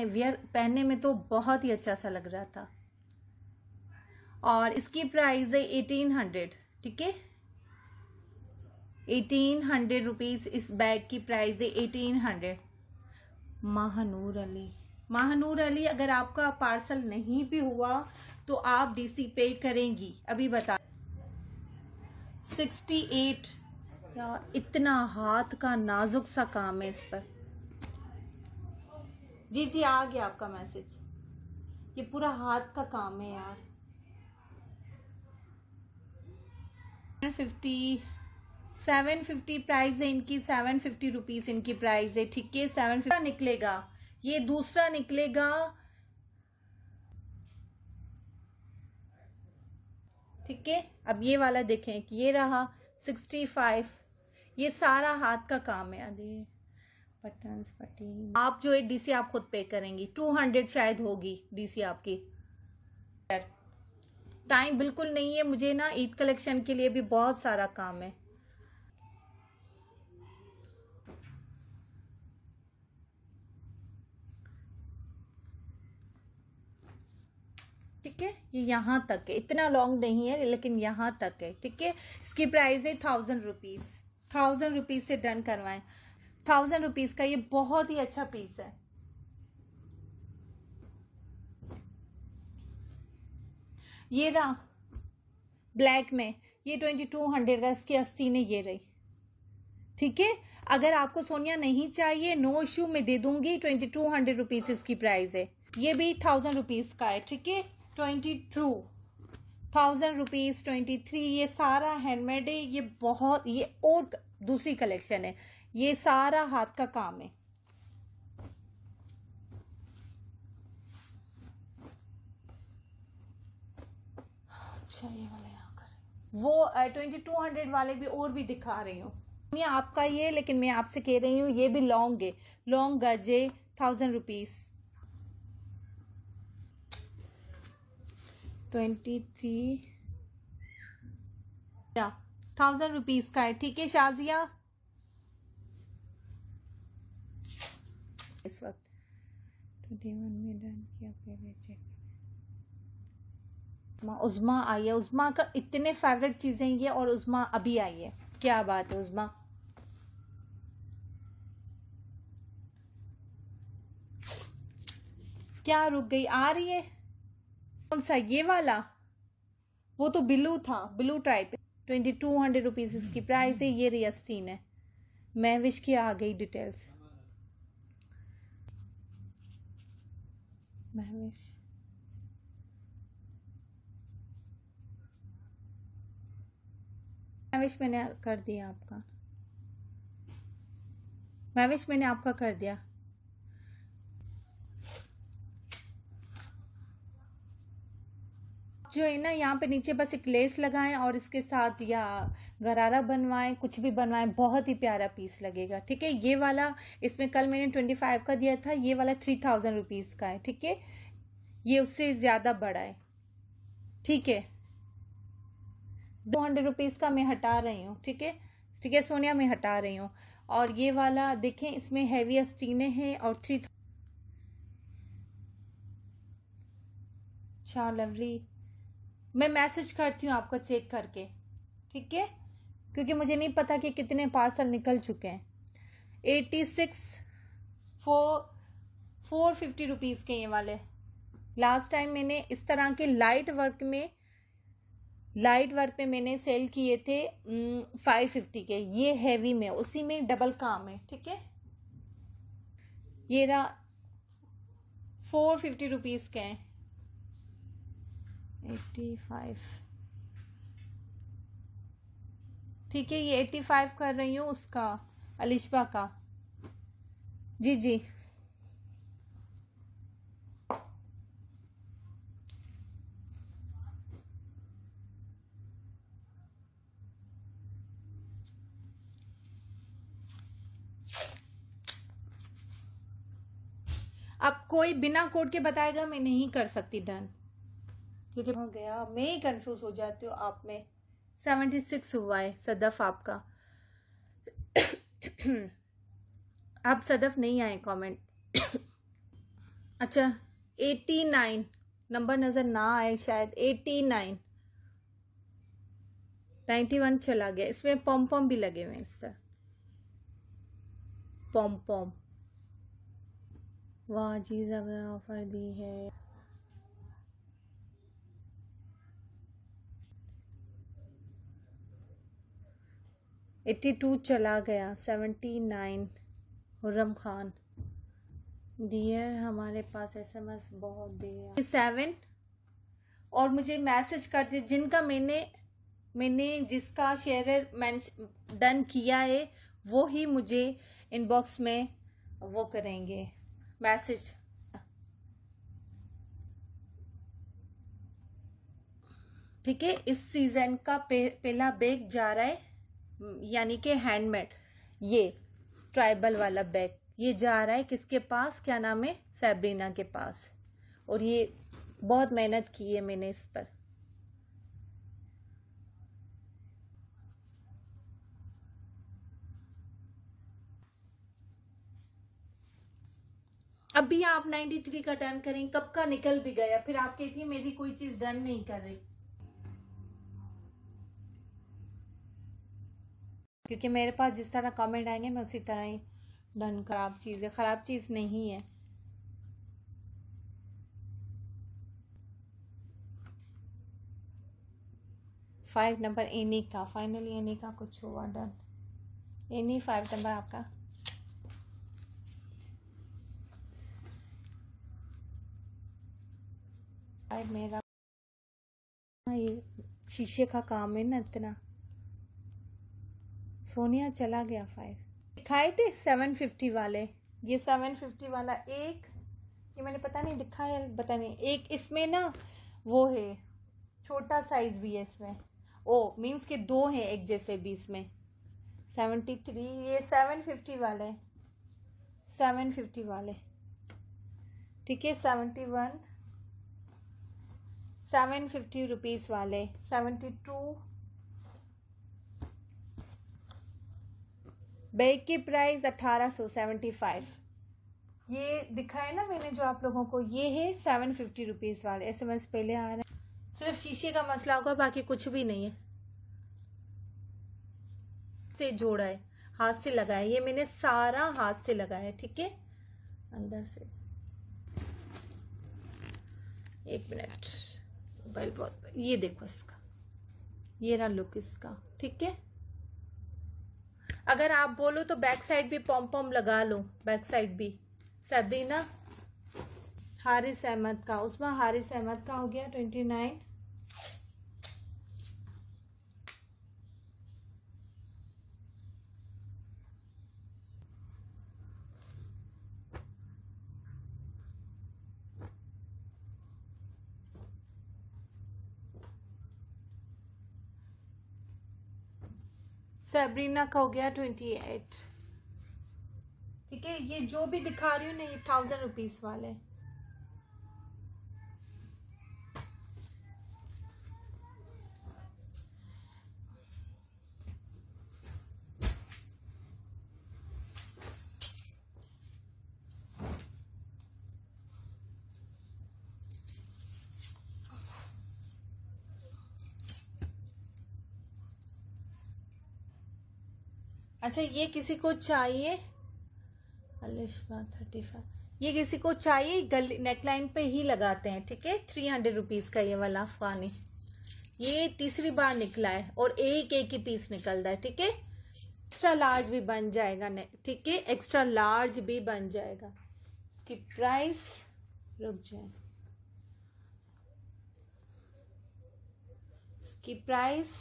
पहने वियर पहनने में तो बहुत ही अच्छा सा लग रहा था और इसकी प्राइस है एटीन हंड्रेड ठीक है एटीन हंड्रेड रुपीज़ इस बैग की प्राइस है एटीन हंड्रेड महानूर अली महानूर अली अगर आपका पार्सल नहीं भी हुआ तो आप डीसी पे करेंगी अभी बता सिक्सटी एट यार इतना हाथ का नाजुक सा काम है इस पर जी जी आ गया आपका मैसेज ये पूरा हाथ का काम है यार सेवन फिफ्टी प्राइस है इनकी सेवन फिफ्टी रुपीज इनकी प्राइस है ठीक है सेवन फिफ्टी निकलेगा ये दूसरा निकलेगा ठीक है अब ये वाला देखें कि ये रहा सिक्सटी फाइव ये सारा हाथ का काम है यार ये पर ट्रांसपोर्टिंग आप जो है डीसी आप खुद पे करेंगी टू हंड्रेड शायद होगी डीसी आपकी टाइम बिल्कुल नहीं है मुझे ना ईद कलेक्शन के लिए भी बहुत सारा काम है ठीक है ये यहाँ तक है इतना लॉन्ग नहीं है लेकिन यहां तक है ठीक है इसकी प्राइस है थाउजेंड रुपीज़ थाउजेंड रुपीज़ से डन करवाएं थाउजेंड रुपीज का ये बहुत ही अच्छा पीस है ये रहा ब्लैक में ये ट्वेंटी टू हंड्रेड का इसकी अस्सी ने ये रही ठीक है अगर आपको सोनिया नहीं चाहिए नो इशू मैं दे दूंगी ट्वेंटी टू हंड्रेड रुपीज इसकी प्राइस है ये भी थाउजेंड रुपीज का है ठीक है twenty two thousand rupees twenty three ये सारा हैंडमेड है ये बहुत ये और दूसरी कलेक्शन है ये सारा हाथ का काम है अच्छा ये वाला कर वो ट्वेंटी टू हंड्रेड वाले भी और भी दिखा रही हूँ ये आपका ये लेकिन मैं आपसे कह रही हूँ ये भी लॉन्ग है लॉन्ग गजे thousand rupees twenty three thousand rupees का है ठीक है शाजिया वक्त तो डे में डन किया पहले चेक करें उज़मा आई है उज़मा का इतने फेवरेट चीज़ें ये और उज़मा अभी आई है क्या बात है उज़मा क्या रुक गई आ रही है कौन सा ये वाला वो तो ब्लू था blue type twenty two hundred rupees इसकी प्राइस है ये रियस्तीन है मैं विश की आ गई डिटेल्स Mavis. मैविश मैंने कर दिया आपका मैविश मैंने आपका कर दिया जो है ना यहाँ पे नीचे बस एक लेस लगाएं और इसके साथ या गरारा बनवाएं कुछ भी बनवाएं बहुत ही प्यारा पीस लगेगा ठीक है ये वाला इसमें कल मैंने ट्वेंटी फाइव का दिया था ये वाला थ्री थाउजेंड रुपीज़ का है ठीक है ये उससे ज़्यादा बड़ा है ठीक है दो हंड्रेड रुपीज़ का मैं हटा रही हूँ ठीक है ठीक है सोनिया मैं हटा रही हूँ और ये वाला देखें इसमें हैवी अस्टीने हैं और थ्री अच्छा लवली मैं मैसेज करती हूँ आपको चेक करके ठीक है क्योंकि मुझे नहीं पता कि कितने पार्सल निकल चुके हैं eighty six four four fifty rupees के ये वाले लास्ट टाइम मैंने इस तरह के लाइट वर्क में लाइट वर्क पे मैंने सेल किए थे फाइव फिफ्टी के ये हैवी में उसी में डबल काम है ठीक है ये रहा फोर फिफ्टी रुपीज़ के हैं 85 ठीक है ये 85 कर रही हूँ उसका अलिशबा का जी जी अब कोई बिना कोड के बताएगा मैं नहीं कर सकती डन क्योंकि हो गया मैं ही कंफ्यूज हो जाती हूँ आप में सेवेंटी सिक्स हुआ है सदफ आपका आप सदफ नहीं आए कमेंट अच्छा एटी नाइन नंबर नज़र ना आए शायद एटी नाइन नाइन्टी वन चला गया इसमें पॉम पॉम भी लगे हुए हैं इस तरह पॉम पॉम वाह जी जब ऑफर दी है एट्टी टू चला गया seventy nine Khurram Khan dear हमारे पास एस एम एस बहुत देर सेवन और मुझे मैसेज कर दिए जिनका मैंने मैंने जिसका शेयर डन किया है वो ही मुझे इनबॉक्स में वो करेंगे मैसेज ठीक है इस सीज़न का पहला बेग बैग जा रहा है यानी कि हैंडमेड ये ट्राइबल वाला बैग ये जा रहा है किसके पास क्या नाम है सैब्रीना के पास और ये बहुत मेहनत की है मैंने इस पर अभी आप 93 का टर्न करें कब का निकल भी गया फिर आप कहती है मेरी कोई चीज डन नहीं कर रही क्योंकि मेरे पास जिस तरह कमेंट आएंगे मैं उसी तरह ही डन खराब चीज़ है ख़राब चीज़ नहीं है फाइव नंबर एनी का फाइनली एनी का कुछ हुआ डन एनी फाइव नंबर आपका फाइव मेरा हाँ, ये शीशे का काम है ना इतना सोनिया चला गया फाइव दिखाए थे सेवन फिफ्टी वाले ये सेवन फिफ्टी वाला एक ये मैंने पता नहीं दिखा है पता नहीं एक इसमें ना वो है छोटा साइज भी है इसमें ओ मीन्स के दो हैं एक जैसे भी इसमें सेवेंटी थ्री ये सेवन फिफ्टी वाले सेवन फिफ्टी वाले ठीक है seventy one seven fifty rupees वाले सेवेंटी टू बैग की प्राइस 1875 ये दिखा है ना मैंने जो आप लोगों को ये है सेवन फिफ्टी रुपीज़ वाले ऐसे मैं पहले आ रहे हैं सिर्फ शीशे का मसला होगा बाकी कुछ भी नहीं है से जोड़ा है हाथ से लगाया ये मैंने सारा हाथ से लगाया ठीक है अंदर से एक मिनट मोबाइल बहुत ये देखो इसका ये ना लुक इसका ठीक है अगर आप बोलो तो बैक साइड भी पॉम पॉम लगा लो बैक साइड भी सबरीना हारिस अहमद का उसमें हारिस अहमद का हो गया ट्वेंटी नाइन सेबरीना का हो गया ट्वेंटी एट ठीक है ये जो भी दिखा रही हूँ ना ये थाउजेंड रुपीज़ वाले अच्छा ये किसी को चाहिए थर्टी फाइव ये किसी को चाहिए गली नेकलाइन पे ही लगाते हैं ठीक है थ्री हंड्रेड रुपीज़ का ये वाला अफगानी ये तीसरी बार निकला है और एक एक ही पीस निकल रहा है ठीक है एक्स्ट्रा लार्ज भी बन जाएगा ठीक है एक्स्ट्रा लार्ज भी बन जाएगा इसकी प्राइस रुक जाए इसकी price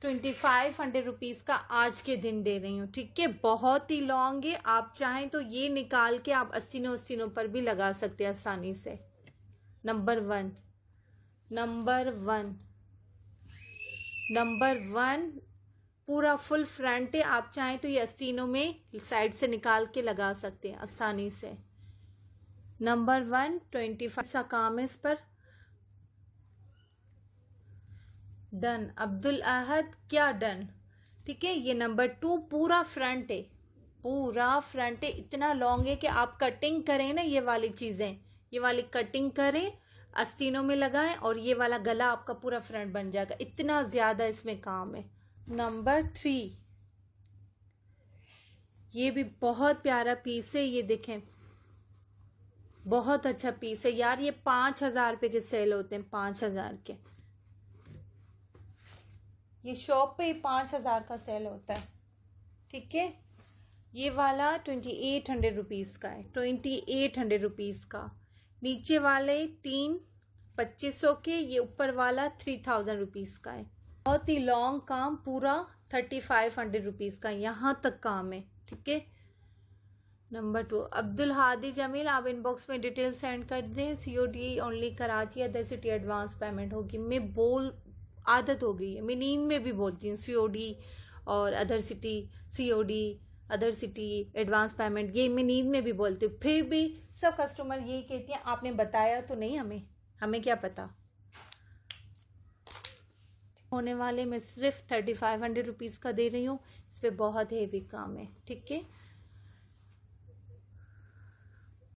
twenty five hundred rupees का आज के दिन दे रही हूँ ठीक है बहुत ही लॉन्ग है आप चाहें तो ये निकाल के आप अस्सीनों अस्सीनों पर भी लगा सकते हैं आसानी से number one number one number one पूरा फुल फ्रंट है आप चाहें तो ये अस्तीनों में साइड से निकाल के लगा सकते हैं आसानी से नंबर वन ट्वेंटी फाइव सा काम है इस पर डन अब्दुल अहद क्या डन ठीक है ये नंबर टू पूरा फ्रंट है पूरा फ्रंट है इतना लॉन्ग है कि आप कटिंग करें ना ये वाली चीजें ये वाली कटिंग करें अस्तीनों में लगाएं और ये वाला गला आपका पूरा फ्रंट बन जाएगा इतना ज्यादा इसमें काम है नंबर थ्री ये भी बहुत प्यारा पीस है ये देखें बहुत अच्छा पीस है यार ये पांच हजार रुपये के सेल होते हैं पांच हजार के ये शॉप पे पाँच हज़ार का सेल होता है ठीक है ये वाला ट्वेंटी एट हंड्रेड रुपीज़ का है ट्वेंटी एट हंड्रेड रुपीज़ का नीचे वाले तीन पच्चीस सौ के ये ऊपर वाला थ्री थाउजेंड रुपीज़ का है बहुत ही लॉन्ग काम पूरा थर्टी फाइव हंड्रेड रुपीज़ का यहाँ तक काम है ठीक है नंबर टू अब्दुल हादी जमील आप इनबॉक्स में डिटेल सेंड कर दें C O D only Karachi other city advance payment होगी मैं बोल आदत हो गई है मैं नींद में भी बोलती हूँ सी और अदर सिटी सी अदर सिटी एडवांस पेमेंट ये मैं नींद में भी बोलती हूँ फिर भी सब कस्टमर यही कहती हैं आपने बताया तो नहीं हमें हमें क्या पता होने वाले मैं सिर्फ थर्टी फाइव हंड्रेड रुपीज़ का दे रही हूँ इस पर बहुत हेवी काम है ठीक है